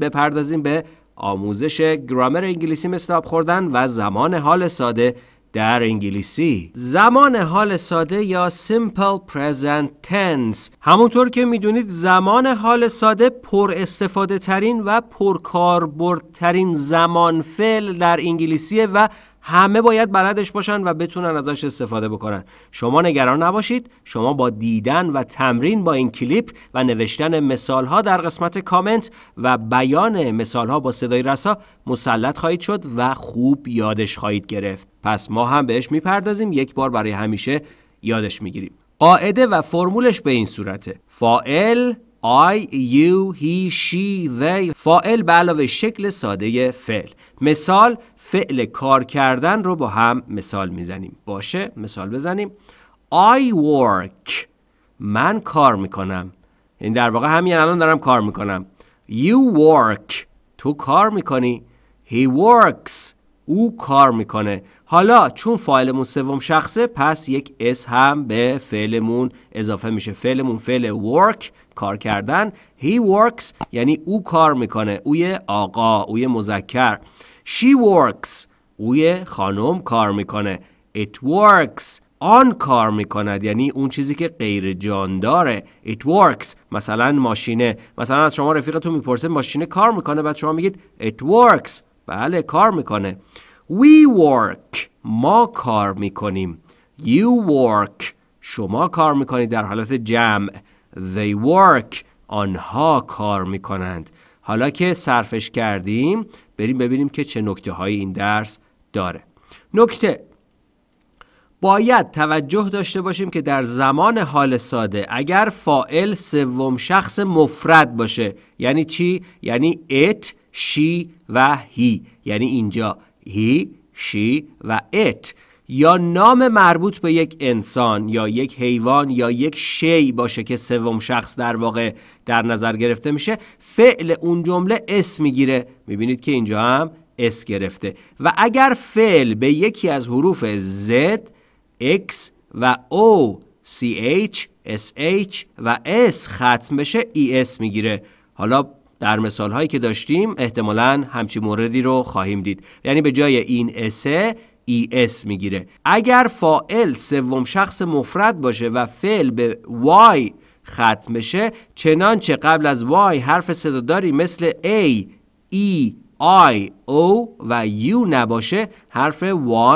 بپردازیم به آموزش گرامر انگلیسی آب خوردن و زمان حال ساده در انگلیسی زمان حال ساده یا simple present tense همونطور که میدونید زمان حال ساده پر استفاده ترین و پرکاربردترین زمان فعل در انگلیسیه و همه باید بلدش باشن و بتونن ازش استفاده بکنن شما نگران نباشید شما با دیدن و تمرین با این کلیپ و نوشتن مثال ها در قسمت کامنت و بیان مثال ها با صدای رسا مسلط خواهید شد و خوب یادش خواهید گرفت پس ما هم بهش میپردازیم یک بار برای همیشه یادش میگیریم قاعده و فرمولش به این صورته فائل I, you, he, she, they فائل به علاوه شکل ساده فعل مثال فعل کار کردن رو با هم مثال میزنیم باشه مثال بزنیم I work من کار میکنم این یعنی در واقع همین الان دارم کار میکنم You work تو کار میکنی He works او کار میکنه حالا چون فایلمون سوم شخصه پس یک اس هم به فعلمون اضافه میشه فعلمون فعل work کار کردن he works یعنی او کار میکنه او آقا او مزکر مذکر she works او خانم کار میکنه it works آن کار میکند یعنی اون چیزی که غیر جانداره it works مثلا ماشینه مثلا از شما رفیقتون میپرسه ماشینه کار میکنه بعد شما میگید it works بله کار میکنه we work ما کار میکنیم you work شما کار میکنید در حالت جمع they work آنها کار می کنند. حالا که صرفش کردیم بریم ببینیم که چه نکته های این درس داره نکته باید توجه داشته باشیم که در زمان حال ساده اگر فائل سوم شخص مفرد باشه یعنی چی؟ یعنی it, شی و هی. یعنی اینجا هی، she و it یا نام مربوط به یک انسان یا یک حیوان یا یک شی باشه که سوم شخص در واقع در نظر گرفته میشه فعل اون جمله اس میگیره میبینید که اینجا هم اس گرفته و اگر فعل به یکی از حروف Z, X و O, CH, SH و S ختم بشه اس e میگیره حالا در مثال هایی که داشتیم احتمالا همچی موردی رو خواهیم دید یعنی به جای این اسه ES میگیره اگر فائل سوم شخص مفرد باشه و فعل به Y ختم بشه چنانچه قبل از Y حرف صداداری مثل A, E, I, O و U نباشه حرف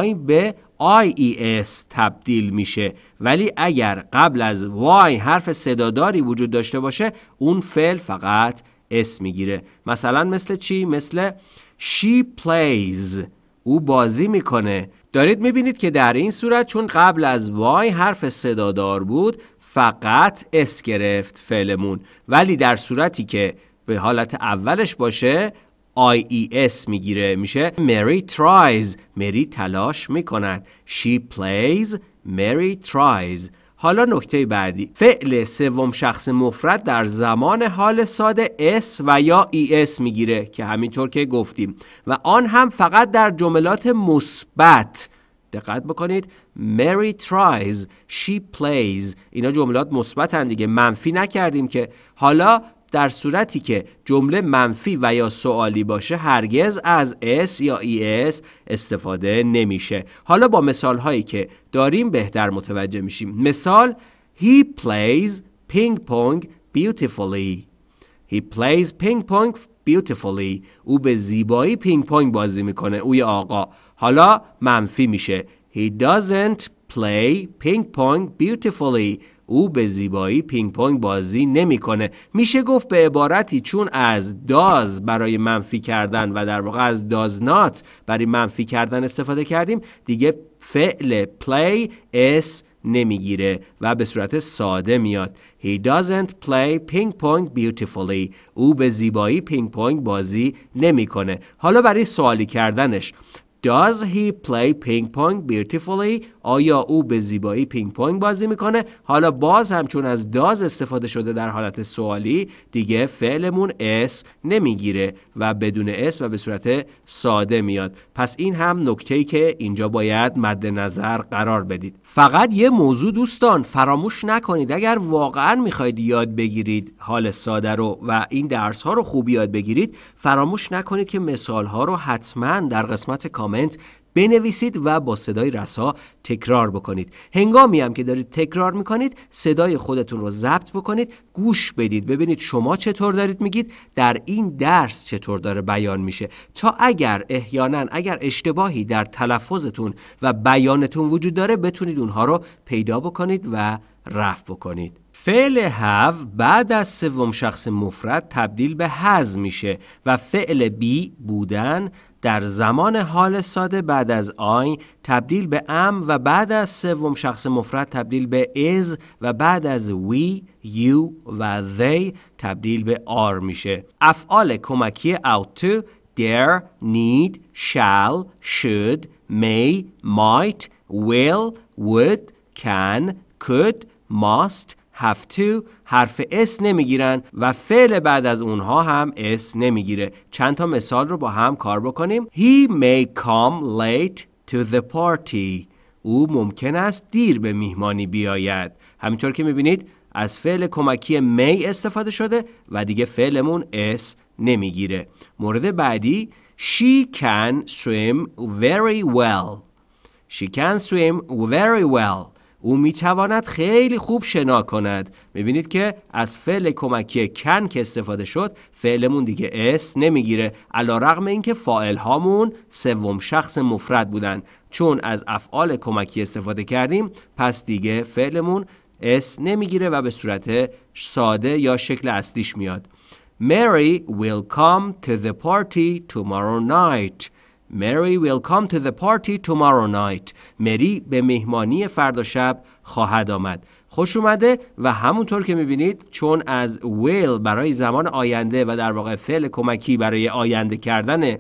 Y به IES تبدیل میشه ولی اگر قبل از Y حرف صداداری وجود داشته باشه اون فعل فقط اس میگیره مثلا مثل چی؟ مثل She plays او بازی میکنه دارید میبینید که در این صورت چون قبل از وای حرف صدادار بود فقط اس گرفت فعلمون ولی در صورتی که به حالت اولش باشه IES میگیره میشه Mary tries مری تلاش میکند She plays Mary tries حالا نکته بعدی فعل سوم شخص مفرد در زمان حال ساده اس و یا ای اس میگیره که همینطور که گفتیم و آن هم فقط در جملات مثبت دقت بکنید Mary tries she plays اینا جملات مثبتن دیگه منفی نکردیم که حالا در صورتی که جمله منفی و یا سوالی باشه هرگز از اس یا ای e اس استفاده نمیشه حالا با مثال هایی که داریم بهتر متوجه میشیم مثال He plays ping pong beautifully He plays ping pong beautifully او به زیبایی پینگ پونگ بازی میکنه اوی آقا حالا منفی میشه He doesn't play ping pong beautifully او به زیبایی پینگ پونگ بازی نمیکنه میشه گفت به عبارتی چون از داز برای منفی کردن و در واقع از نات برای منفی کردن استفاده کردیم دیگه فعل play اس نمیگیره و به صورت ساده میاد He doesn't play ping pong beautifully او به زیبایی پینگ پونگ بازی نمیکنه حالا برای سوالی کردنش Does he play ping pong beautifully? آیا او به زیبایی پینگ پونگ بازی میکنه؟ حالا باز همچون از داز استفاده شده در حالت سوالی دیگه فعلمون اس نمیگیره و بدون اس و به صورت ساده میاد. پس این هم ای که اینجا باید مد نظر قرار بدید. فقط یه موضوع دوستان فراموش نکنید اگر واقعا میخواید یاد بگیرید حال ساده رو و این درس ها رو خوب یاد بگیرید فراموش نکنید که مثال ها رو حتما در قسمت کامنت بنویسید و با صدای رسا تکرار بکنید هنگامی هم که دارید تکرار میکنید صدای خودتون رو ضبط بکنید گوش بدید ببینید شما چطور دارید میگید در این درس چطور داره بیان میشه تا اگر احیانا اگر اشتباهی در تلفظتون و بیانتون وجود داره بتونید اونها رو پیدا بکنید و رفع بکنید فعل هف بعد از سوم شخص مفرد تبدیل به هز میشه و فعل بی بودن در زمان حال ساده بعد از آی تبدیل به ام و بعد از سوم شخص مفرد تبدیل به از و بعد از وی، یو و they تبدیل به آر میشه. افعال کمکی out to نید، need, shall, should, می ویل، will, would, can, could, to، حرف اس نمیگیرن و فعل بعد از اونها هم اس نمیگیره چند تا مثال رو با هم کار بکنیم He may come late to the party او ممکن است دیر به میهمانی بیاید همینطور که میبینید از فعل کمکی می استفاده شده و دیگه فعلمون اس نمیگیره مورد بعدی She can swim very well She can swim very well او میتواند خیلی خوب شنا کند میبینید که از فعل کمکی کن که استفاده شد فعلمون دیگه اس نمیگیره علا رقم اینکه فائل هامون سوم شخص مفرد بودن چون از افعال کمکی استفاده کردیم پس دیگه فعلمون اس نمیگیره و به صورت ساده یا شکل اصلیش میاد Mary will come to the party tomorrow night Mary will come to the party tomorrow night. مری به مهمانی فردا شب خواهد آمد. خوش اومده و همونطور که میبینید چون از will برای زمان آینده و در واقع فعل کمکی برای آینده کردن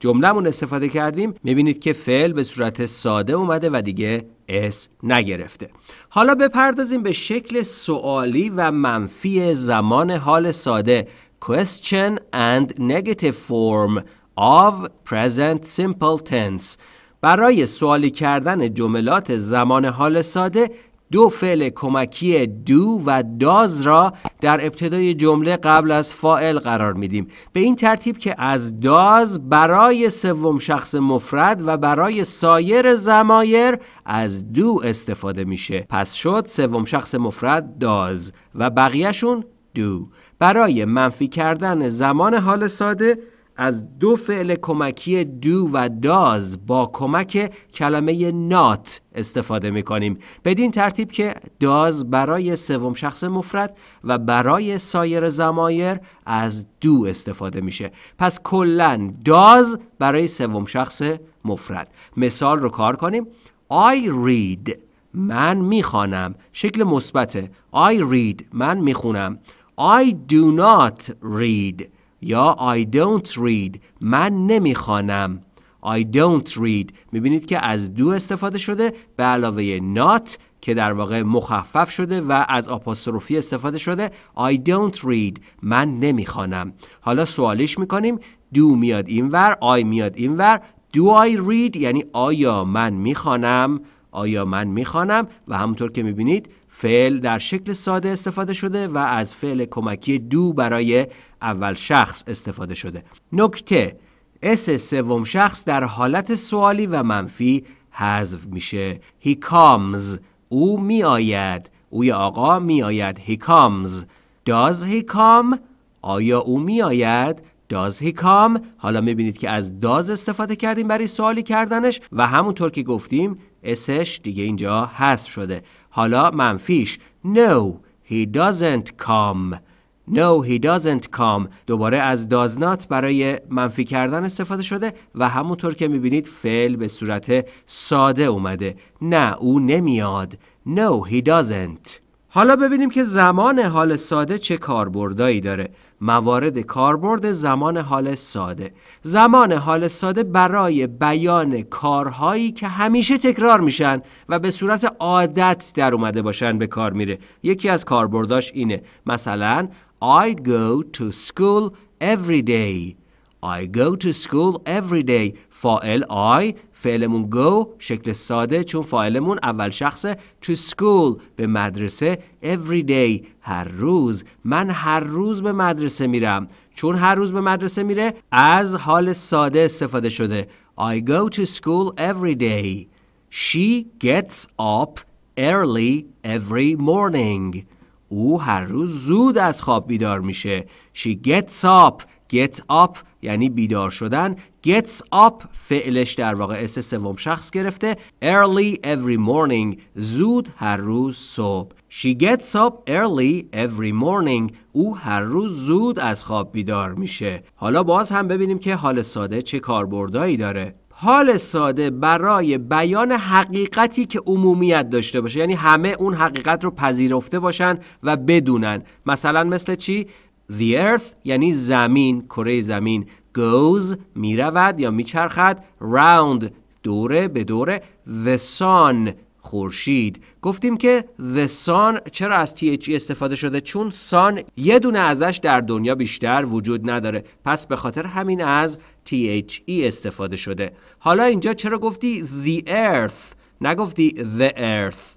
جملمون استفاده کردیم میبینید که فعل به صورت ساده اومده و دیگه اس نگرفته حالا بپردازیم به شکل سوالی و منفی زمان حال ساده question and negative form of present simple tense برای سوالی کردن جملات زمان حال ساده دو فعل کمکی دو و داز را در ابتدای جمله قبل از فائل قرار میدیم به این ترتیب که از داز برای سوم شخص مفرد و برای سایر زمایر از دو استفاده میشه پس شد سوم شخص مفرد داز و بقیهشون دو برای منفی کردن زمان حال ساده از دو فعل کمکی دو و داز با کمک کلمه نات استفاده می کنیم بدین ترتیب که داز برای سوم شخص مفرد و برای سایر زمایر از دو استفاده میشه پس کلا داز برای سوم شخص مفرد مثال رو کار کنیم I read من میخوانم شکل مثبته I read من میخونم I do not read یا I don't read من نمیخوانم I don't read میبینید که از دو استفاده شده به علاوه not که در واقع مخفف شده و از آپاستروفی استفاده شده I don't read من نمیخوانم حالا سوالش میکنیم do میاد اینور I میاد اینور do I read یعنی آیا من میخوانم آیا من میخوانم و همونطور که میبینید فعل در شکل ساده استفاده شده و از فعل کمکی دو برای اول شخص استفاده شده نکته اس سوم شخص در حالت سوالی و منفی حذف میشه هی کامز. او میآید او آقا میآید هی کامز. داز هی کام؟ آیا او میآید داز هی کام؟ حالا میبینید که از داز استفاده کردیم برای سوالی کردنش و همونطور که گفتیم اسش دیگه اینجا حذف شده حالا منفیش نو هی doesn't کام نو هی دازنت کام دوباره از دازنات برای منفی کردن استفاده شده و همونطور که میبینید فعل به صورت ساده اومده نه او نمیاد نو هی doesn't حالا ببینیم که زمان حال ساده چه کاربردایی داره موارد کاربرد زمان حال ساده زمان حال ساده برای بیان کارهایی که همیشه تکرار میشن و به صورت عادت در اومده باشن به کار میره یکی از کاربرداش اینه مثلا I go to school every day I go to school every day فائل I فعلمون go شکل ساده چون فاعلمون اول شخصه to school به مدرسه every day هر روز من هر روز به مدرسه میرم چون هر روز به مدرسه میره از حال ساده استفاده شده I go to school every day She gets up early every morning او هر روز زود از خواب بیدار میشه She gets up Get up یعنی بیدار شدن gets up فعلش در واقع اس سوم شخص گرفته early every morning زود هر روز صبح She gets up early every morning. او هر روز زود از خواب بیدار میشه. حالا باز هم ببینیم که حال ساده چه کاربردایی داره. حال ساده برای بیان حقیقتی که عمومیت داشته باشه یعنی همه اون حقیقت رو پذیرفته باشن و بدونن مثلا مثل چی؟ The earth یعنی زمین کره زمین goes میرود یا میچرخد راوند دوره به دوره the sun خورشید گفتیم که the sun چرا از THE استفاده شده چون سان یه دونه ازش در دنیا بیشتر وجود نداره پس به خاطر همین از THE استفاده شده حالا اینجا چرا گفتی the earth نگفتی the earth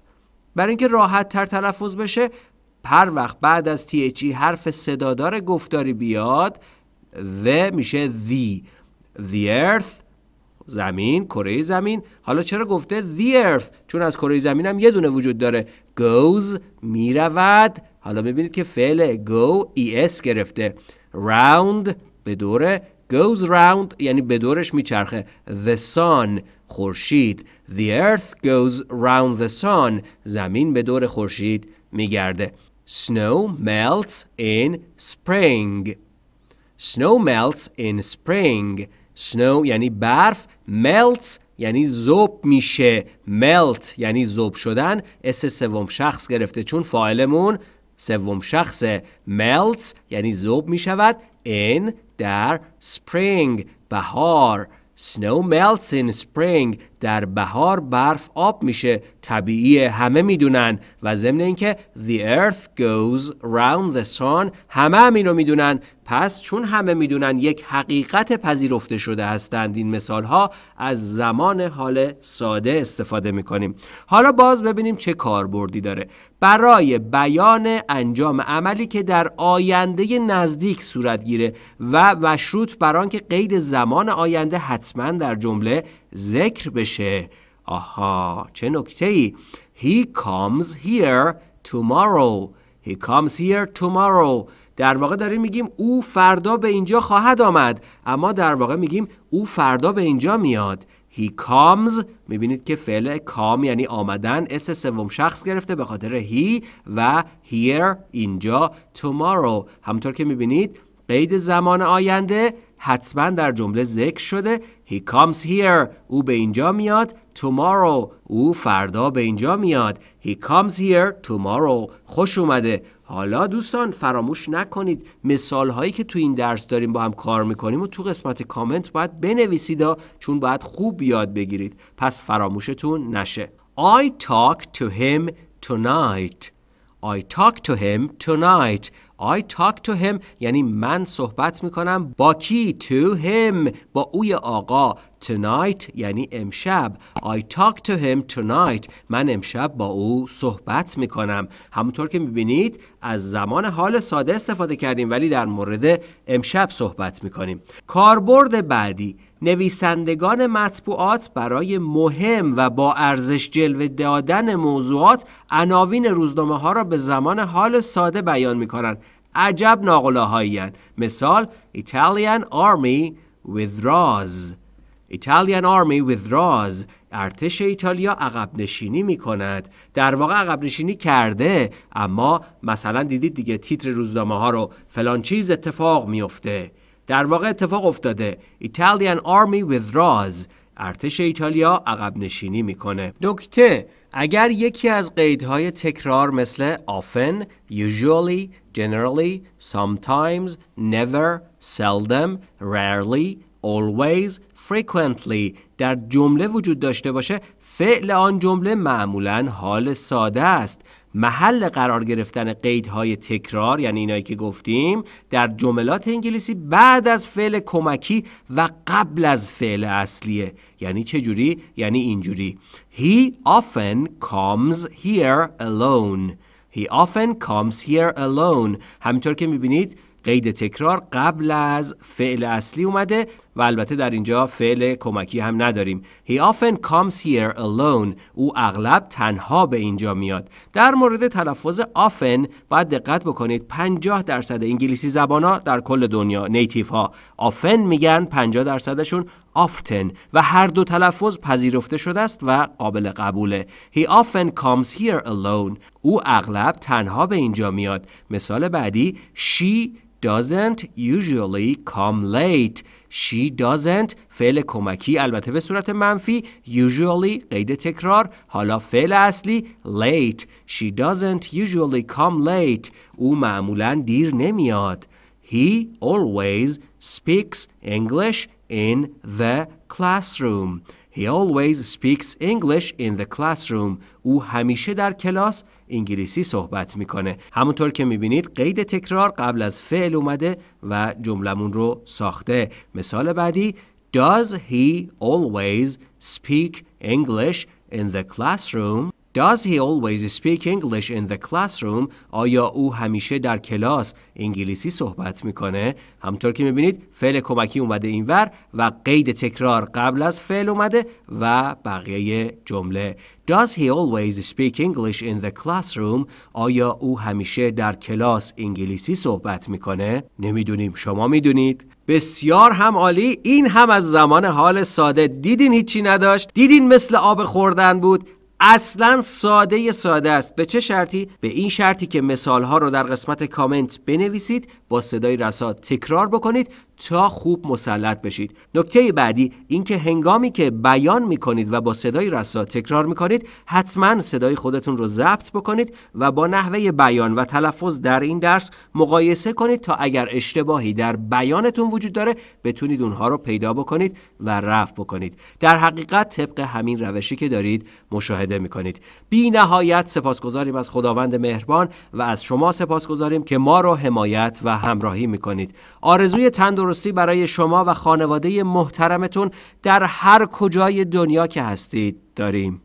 برای اینکه راحت تر تلفظ بشه هر وقت بعد از THE حرف صدادار گفتاری بیاد the میشه the the earth زمین کره زمین حالا چرا گفته the earth چون از کره زمین هم یه دونه وجود داره goes میرود حالا میبینید که فعل go es گرفته round به دوره goes round یعنی به دورش میچرخه the sun خورشید the earth goes round the sun زمین به دور خورشید میگرده snow melts in spring snow melts in spring snow یعنی برف melts یعنی زوب میشه melt یعنی زوب شدن اس سوم شخص گرفته چون فاعلمون سوم شخص melts یعنی زوب میشود in در spring بهار snow melts in spring در بهار برف آب میشه طبیعی همه میدونن و ضمن اینکه the earth goes round the sun همه هم اینو میدونن پس چون همه میدونن یک حقیقت پذیرفته شده هستند این مثال ها از زمان حال ساده استفاده میکنیم حالا باز ببینیم چه کاربردی داره برای بیان انجام عملی که در آینده نزدیک صورت گیره و مشروط بر آنکه قید زمان آینده حتما در جمله ذکر بشه آها چه نکته ای He comes here tomorrow He comes here tomorrow در واقع داریم میگیم او فردا به اینجا خواهد آمد اما در واقع میگیم او فردا به اینجا میاد هی کامز میبینید که فعل کام یعنی آمدن اس سوم شخص گرفته به خاطر هی و here اینجا tomorrow همطور که میبینید قید زمان آینده حتما در جمله ذکر شده He comes here او به اینجا میاد Tomorrow او فردا به اینجا میاد He comes here tomorrow خوش اومده حالا دوستان فراموش نکنید مثال هایی که تو این درس داریم با هم کار میکنیم و تو قسمت کامنت باید بنویسید چون باید خوب یاد بگیرید پس فراموشتون نشه I talk to him tonight I talk to him tonight I talk to him یعنی من صحبت میکنم با کی to him با اوی آقا tonight یعنی امشب I talk to him tonight من امشب با او صحبت میکنم همونطور که میبینید از زمان حال ساده استفاده کردیم ولی در مورد امشب صحبت میکنیم کاربرد بعدی نویسندگان مطبوعات برای مهم و با ارزش جلوه دادن موضوعات عناوین روزنامه ها را به زمان حال ساده بیان میکنند کنند عجب هست مثال Italian Army withdraws. Italian army withdraws ارتش ایتالیا عقب نشینی می کند در واقع عقب نشینی کرده اما مثلا دیدید دیگه تیتر روزنامه ها رو فلان چیز اتفاق میافته. در واقع اتفاق افتاده Italian army withdraws ارتش ایتالیا عقب نشینی میکنه نکته اگر یکی از قیدهای تکرار مثل often, usually, generally, sometimes, never, seldom, rarely, always frequently در جمله وجود داشته باشه فعل آن جمله معمولا حال ساده است محل قرار گرفتن قیدهای تکرار یعنی اینایی که گفتیم در جملات انگلیسی بعد از فعل کمکی و قبل از فعل اصلیه یعنی چه جوری یعنی اینجوری he often comes here alone he often comes here alone همینطور که میبینید قید تکرار قبل از فعل اصلی اومده و البته در اینجا فعل کمکی هم نداریم He often comes here alone او اغلب تنها به اینجا میاد در مورد تلفظ often باید دقت بکنید 50 درصد انگلیسی زبان ها در کل دنیا نیتیف ها often میگن 50 درصدشون Often و هر دو تلفظ پذیرفته شده است و قابل قبوله He often comes here alone او اغلب تنها به اینجا میاد مثال بعدی She doesn't usually come late She doesn't فعل کمکی البته به صورت منفی usually قید تکرار حالا فعل اصلی late She doesn't usually come late او معمولا دیر نمیاد He always speaks English in the classroom. He always speaks English in the classroom. او همیشه در کلاس انگلیسی صحبت میکنه. همونطور که میبینید قید تکرار قبل از فعل اومده و جملمون رو ساخته. مثال بعدی Does he always speak English in the classroom? Does he always speak English in the classroom? آیا او همیشه در کلاس انگلیسی صحبت میکنه؟ همطور که میبینید فعل کمکی اومده اینور و قید تکرار قبل از فعل اومده و بقیه جمله. Does he always speak English in the classroom? آیا او همیشه در کلاس انگلیسی صحبت میکنه؟ نمیدونیم شما میدونید؟ بسیار هم عالی این هم از زمان حال ساده دیدین هیچی نداشت دیدین مثل آب خوردن بود اصلا ساده ساده است به چه شرطی به این شرطی که مثالها رو در قسمت کامنت بنویسید با صدای رسا تکرار بکنید تا خوب مسلط بشید نکته بعدی اینکه هنگامی که بیان می کنید و با صدای رسا تکرار می کنید حتما صدای خودتون رو ضبط بکنید و با نحوه بیان و تلفظ در این درس مقایسه کنید تا اگر اشتباهی در بیانتون وجود داره بتونید اونها رو پیدا بکنید و رفع بکنید در حقیقت طبق همین روشی که دارید مشاهده می کنید بی نهایت سپاسگزاریم از خداوند مهربان و از شما سپاسگزاریم که ما رو حمایت و همراهی می کنید آرزوی و درستی برای شما و خانواده محترمتون در هر کجای دنیا که هستید داریم